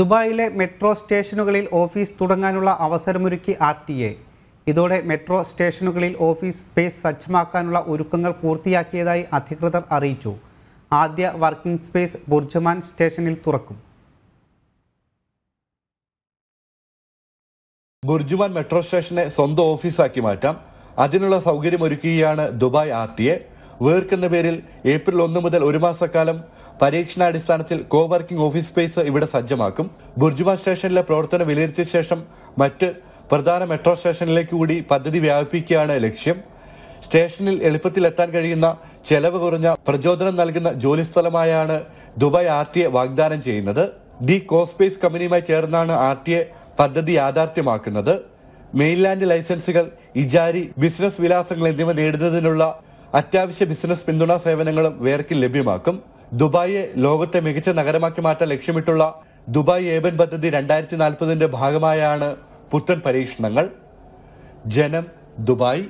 ദുബായിലെ മെട്രോ സ്റ്റേഷനുകളിൽ ഓഫീസ് തുടങ്ങാനുള്ള അവസരമൊരുക്കി ആർ ടി എ ഇതോടെ മെട്രോ സ്റ്റേഷനുകളിൽ ഓഫീസ് സ്പേസ് സജ്ജമാക്കാനുള്ള ഒരുക്കങ്ങൾ പൂർത്തിയാക്കിയതായി അധികൃതർ അറിയിച്ചു ആദ്യ വർക്കിംഗ് സ്പേസ് ബുർജമാൻ സ്റ്റേഷനിൽ തുറക്കും ബുർജുമാൻ മെട്രോ സ്റ്റേഷനെ സ്വന്തം ഓഫീസാക്കി മാറ്റാം അതിനുള്ള സൗകര്യമൊരുക്കുകയാണ് ദുബായ് ആർ ടി എ വേർക്കുന്ന പേരിൽ ഏപ്രിൽ ഒന്ന് മുതൽ ഒരു മാസക്കാലം പരീക്ഷണാടിസ്ഥാനത്തിൽ കോവർക്കിംഗ് ഓഫീസ് സ്പേസ് ഇവിടെ സജ്ജമാക്കും ബുർജുമ സ്റ്റേഷനിലെ പ്രവർത്തനം വിലയിരുത്തിയ ശേഷം മറ്റ് പ്രധാന മെട്രോ സ്റ്റേഷനിലേക്ക് കൂടി പദ്ധതി വ്യാപിപ്പിക്കുകയാണ് ലക്ഷ്യം സ്റ്റേഷനിൽ എളുപ്പത്തിൽ എത്താൻ കഴിയുന്ന ചെലവ് കുറഞ്ഞ പ്രചോദനം നൽകുന്ന ജോലിസ്ഥലമായാണ് ദുബായ് ആർ ടി എ വാഗ്ദാനം ചെയ്യുന്നത് ദി കോസ്പേസ് കമ്പനിയുമായി ചേർന്നാണ് ആർ ടി എ പദ്ധതി യാഥാർത്ഥ്യമാക്കുന്നത് മെയിൻലാൻഡ് ലൈസൻസുകൾ ഇജാരി ബിസിനസ് വിലാസങ്ങൾ എന്നിവ നേടുന്നതിനുള്ള അത്യാവശ്യ ബിസിനസ് പിന്തുണാ സേവനങ്ങളും വേർക്ക് ലഭ്യമാക്കും ദുബായിയെ ലോകത്തെ മികച്ച നഗരമാക്കി മാറ്റാൻ ലക്ഷ്യമിട്ടുള്ള ദുബായ് ഏബൻ പദ്ധതി രണ്ടായിരത്തി നാൽപ്പതിന്റെ ഭാഗമായാണ് പുത്തൻ പരീക്ഷണങ്ങൾ ജനം ദുബായ്